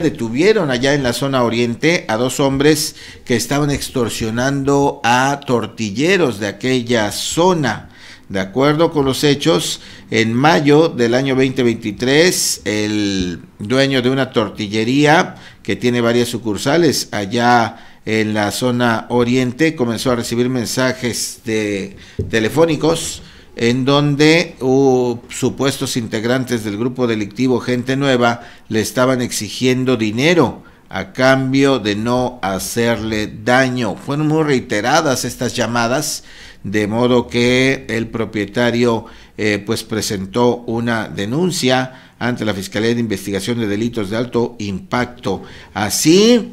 Detuvieron allá en la zona oriente a dos hombres que estaban extorsionando a tortilleros de aquella zona. De acuerdo con los hechos, en mayo del año 2023, el dueño de una tortillería que tiene varias sucursales allá en la zona oriente comenzó a recibir mensajes de, telefónicos en donde uh, supuestos integrantes del grupo delictivo Gente Nueva le estaban exigiendo dinero a cambio de no hacerle daño. Fueron muy reiteradas estas llamadas, de modo que el propietario eh, pues presentó una denuncia ante la Fiscalía de Investigación de Delitos de Alto Impacto. Así,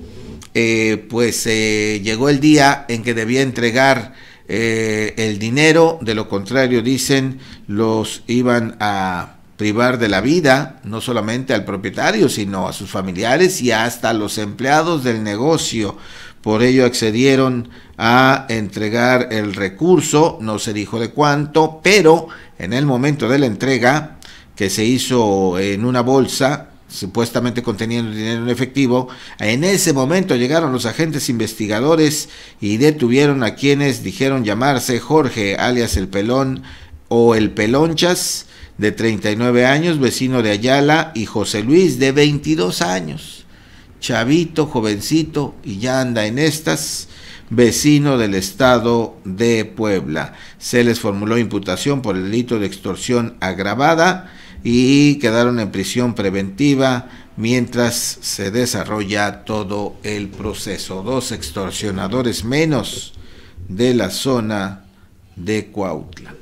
eh, pues eh, llegó el día en que debía entregar eh, el dinero, de lo contrario dicen los iban a privar de la vida, no solamente al propietario, sino a sus familiares y hasta a los empleados del negocio. Por ello accedieron a entregar el recurso, no se dijo de cuánto, pero en el momento de la entrega, que se hizo en una bolsa, supuestamente conteniendo dinero en efectivo. En ese momento llegaron los agentes investigadores y detuvieron a quienes dijeron llamarse Jorge, alias el Pelón o el Pelonchas, de 39 años, vecino de Ayala, y José Luis, de 22 años. Chavito, jovencito, y ya anda en estas vecino del estado de Puebla. Se les formuló imputación por el delito de extorsión agravada y quedaron en prisión preventiva mientras se desarrolla todo el proceso. Dos extorsionadores menos de la zona de Cuautla.